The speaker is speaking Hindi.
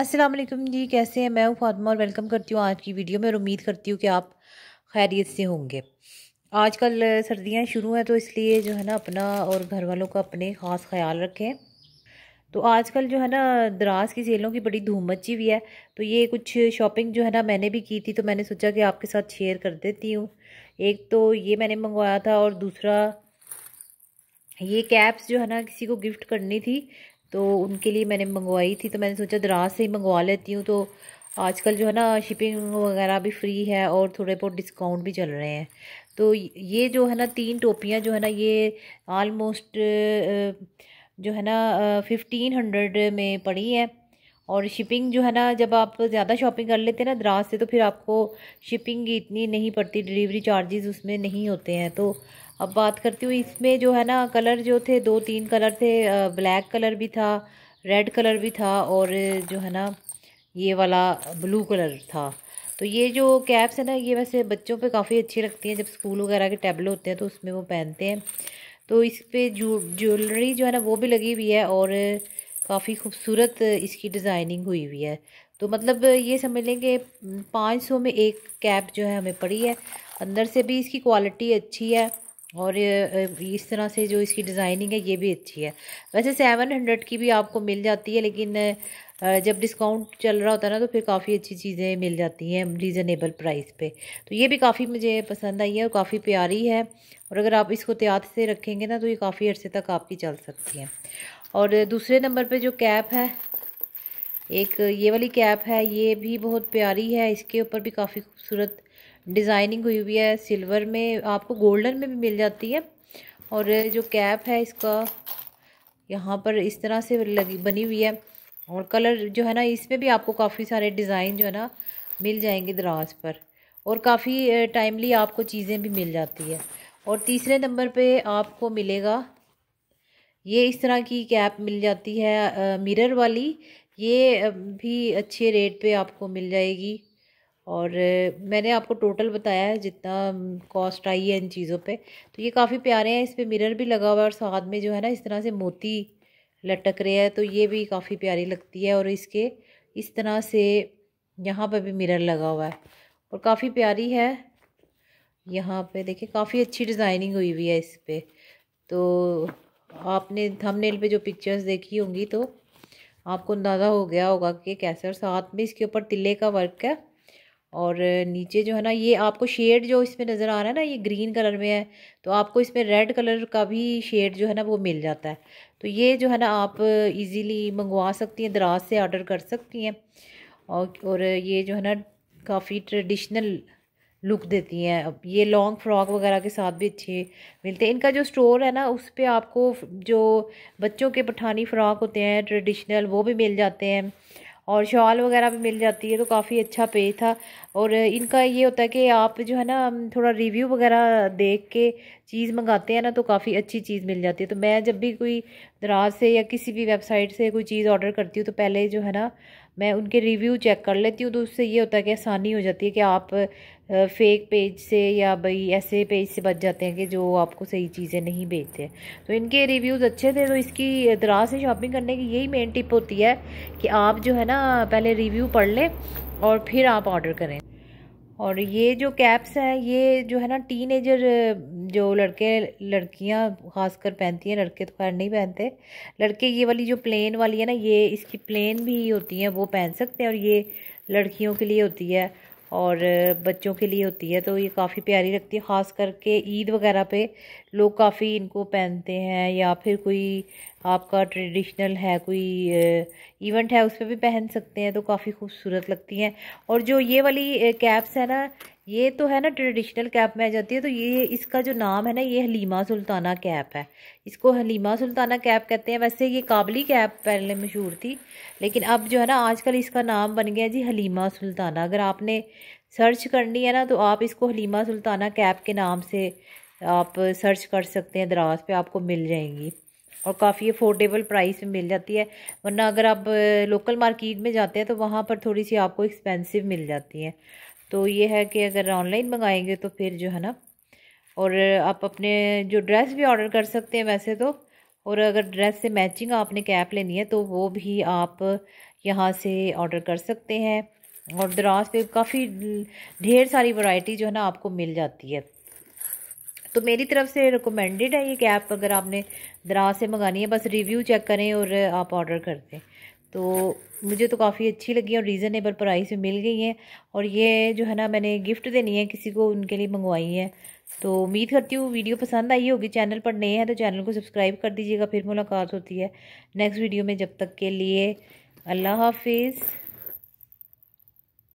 अस्सलाम वालेकुम जी कैसे हैं मैं हूँ फातिमा और वेलकम करती हूँ आज की वीडियो में और उम्मीद करती हूँ कि आप खैरियत से होंगे आजकल सर्दियाँ शुरू हैं तो इसलिए जो है ना अपना और घर वालों का अपने ख़ास ख्याल रखें तो आजकल जो है ना दराज की सेलों की बड़ी धूम मची हुई है तो ये कुछ शॉपिंग जो है ना मैंने भी की थी तो मैंने सोचा कि आपके साथ शेयर कर देती हूँ एक तो ये मैंने मंगवाया था और दूसरा ये कैप्स जो है ना किसी को गिफ्ट करनी थी तो उनके लिए मैंने मंगवाई थी तो मैंने सोचा दराज से ही मंगवा लेती हूँ तो आजकल जो है ना शिपिंग वगैरह भी फ्री है और थोड़े बहुत डिस्काउंट भी चल रहे हैं तो ये जो है ना तीन टोपियाँ जो है ना ये आलमोस्ट जो है ना फिफ्टीन हंड्रेड में पड़ी हैं और शिपिंग जो है ना जब आप ज़्यादा शॉपिंग कर लेते हैं ना द्रास से तो फिर आपको शिपिंग इतनी नहीं पड़ती डिलीवरी चार्जेस उसमें नहीं होते हैं तो अब बात करती हूँ इसमें जो है ना कलर जो थे दो तीन कलर थे ब्लैक कलर भी था रेड कलर भी था और जो है ना ये वाला ब्लू कलर था तो ये जो कैप्स है ना ये वैसे बच्चों पर काफ़ी अच्छी लगती हैं जब स्कूल वगैरह के टैबले होते हैं तो उसमें वो पहनते हैं तो इस पर ज्वेलरी जो है ना वो भी लगी हुई है और काफ़ी खूबसूरत इसकी डिज़ाइनिंग हुई हुई है तो मतलब ये समझ लें कि पाँच सौ में एक कैप जो है हमें पड़ी है अंदर से भी इसकी क्वालिटी अच्छी है और इस तरह से जो इसकी डिज़ाइनिंग है ये भी अच्छी है वैसे सेवन हंड्रेड की भी आपको मिल जाती है लेकिन जब डिस्काउंट चल रहा होता है ना तो फिर काफ़ी अच्छी चीज़ें मिल जाती हैं रीज़नेबल प्राइस पे तो ये भी काफ़ी मुझे पसंद आई है और काफ़ी प्यारी है और अगर आप इसको त्यात से रखेंगे ना तो ये काफ़ी अर्से तक आपकी चल सकती है और दूसरे नंबर पे जो कैप है एक ये वाली कैप है ये भी बहुत प्यारी है इसके ऊपर भी काफ़ी खूबसूरत डिज़ाइनिंग हुई हुई है सिल्वर में आपको गोल्डन में भी मिल जाती है और जो कैप है इसका यहाँ पर इस तरह से लगी बनी हुई है और कलर जो है ना इसमें भी आपको काफ़ी सारे डिज़ाइन जो है ना मिल जाएंगे दराज पर और काफ़ी टाइमली आपको चीज़ें भी मिल जाती है और तीसरे नंबर पे आपको मिलेगा ये इस तरह की कैप मिल जाती है मिरर वाली ये भी अच्छे रेट पे आपको मिल जाएगी और मैंने आपको टोटल बताया है जितना कॉस्ट आई है इन चीज़ों पे तो ये काफ़ी प्यारे हैं इस पर मिरर भी लगा हुआ है और साथ में जो है ना इस तरह से मोती लटक रहे हैं तो ये भी काफ़ी प्यारी लगती है और इसके इस तरह से यहाँ पर भी मिरर लगा हुआ है और काफ़ी प्यारी है यहाँ पे देखिए काफ़ी अच्छी डिज़ाइनिंग हुई हुई है इस पर तो आपने थंबनेल पे जो पिक्चर्स देखी होंगी तो आपको अंदाज़ा हो गया होगा कि कैसे और साथ में इसके ऊपर तिले का वर्क है और नीचे जो है ना ये आपको शेड जो इसमें नज़र आ रहा है ना ये ग्रीन कलर में है तो आपको इसमें रेड कलर का भी शेड जो है ना वो मिल जाता है तो ये जो है ना आप इजीली मंगवा सकती हैं दराज से ऑर्डर कर सकती हैं और और ये जो है ना काफ़ी ट्रेडिशनल लुक देती हैं अब ये लॉन्ग फ्रॉक वगैरह के साथ भी अच्छे मिलते हैं इनका जो स्टोर है ना उस पर आपको जो बच्चों के पठानी फ़्रॉक होते हैं ट्रेडिशनल वो भी मिल जाते हैं और शॉल वगैरह भी मिल जाती है तो काफ़ी अच्छा पेज था और इनका ये होता है कि आप जो है ना थोड़ा रिव्यू वगैरह देख के चीज़ मंगाते हैं ना तो काफ़ी अच्छी चीज़ मिल जाती है तो मैं जब भी कोई दराज से या किसी भी वेबसाइट से कोई चीज़ ऑर्डर करती हूँ तो पहले जो है ना मैं उनके रिव्यू चेक कर लेती हूँ तो उससे ये होता है कि आसानी हो जाती है कि आप फेक पेज से या भाई ऐसे पेज से बच जाते हैं कि जो आपको सही चीज़ें नहीं भेजते तो इनके रिव्यूज़ अच्छे थे तो इसकी दराज से शॉपिंग करने की यही मेन टिप होती है कि आप जो है ना पहले रिव्यू पढ़ लें और फिर आप ऑर्डर करें और ये जो कैप्स हैं ये जो है ना टीन एजर जो लड़के लड़कियां खासकर पहनती हैं लड़के तो खैर नहीं पहनते लड़के ये वाली जो प्लेन वाली है ना ये इसकी प्लेन भी होती हैं वो पहन सकते हैं और ये लड़कियों के लिए होती है और बच्चों के लिए होती है तो ये काफ़ी प्यारी लगती है ख़ास करके ईद वगैरह पे लोग काफ़ी इनको पहनते हैं या फिर कोई आपका ट्रेडिशनल है कोई इवेंट है उस पर भी पहन सकते हैं तो काफ़ी खूबसूरत लगती हैं और जो ये वाली कैप्स है ना ये तो है ना ट्रेडिशनल कैप में आ जाती है तो ये इसका जो नाम है ना ये हलीमा सुल्ताना कैप है इसको हलीमा सुल्ताना कैप कहते हैं वैसे ये काबली कैप पहले मशहूर थी लेकिन अब जो है ना आजकल इसका नाम बन गया जी हलीमा सुल्ताना अगर आपने सर्च करनी है ना तो आप इसको हलीमा सुल्ताना कैप के नाम से आप सर्च कर सकते हैं दराज पर आपको मिल जाएंगी और काफ़ी अफोर्डेबल प्राइस में मिल जाती है वरना अगर आप लोकल मार्केट में जाते हैं तो वहाँ पर थोड़ी सी आपको एक्सपेंसिव मिल जाती है तो ये है कि अगर ऑनलाइन मंगाएंगे तो फिर जो है ना और आप अपने जो ड्रेस भी ऑर्डर कर सकते हैं वैसे तो और अगर ड्रेस से मैचिंग आपने कैप लेनी है तो वो भी आप यहाँ से ऑर्डर कर सकते हैं और दराज पे काफ़ी ढेर सारी वैरायटी जो है ना आपको मिल जाती है तो मेरी तरफ से रिकमेंडेड है ये कैप अगर आपने दराज से मंगानी है बस रिव्यू चेक करें और आप ऑर्डर कर दें तो मुझे तो काफ़ी अच्छी लगी और रीज़नेबल प्राइस में मिल गई हैं और ये जो है ना मैंने गिफ्ट देनी है किसी को उनके लिए मंगवाई है तो उम्मीद करती हूँ वीडियो पसंद आई होगी चैनल पर नए हैं तो चैनल को सब्सक्राइब कर दीजिएगा फिर मुलाकात होती है नेक्स्ट वीडियो में जब तक के लिए अल्लाह हाफिज़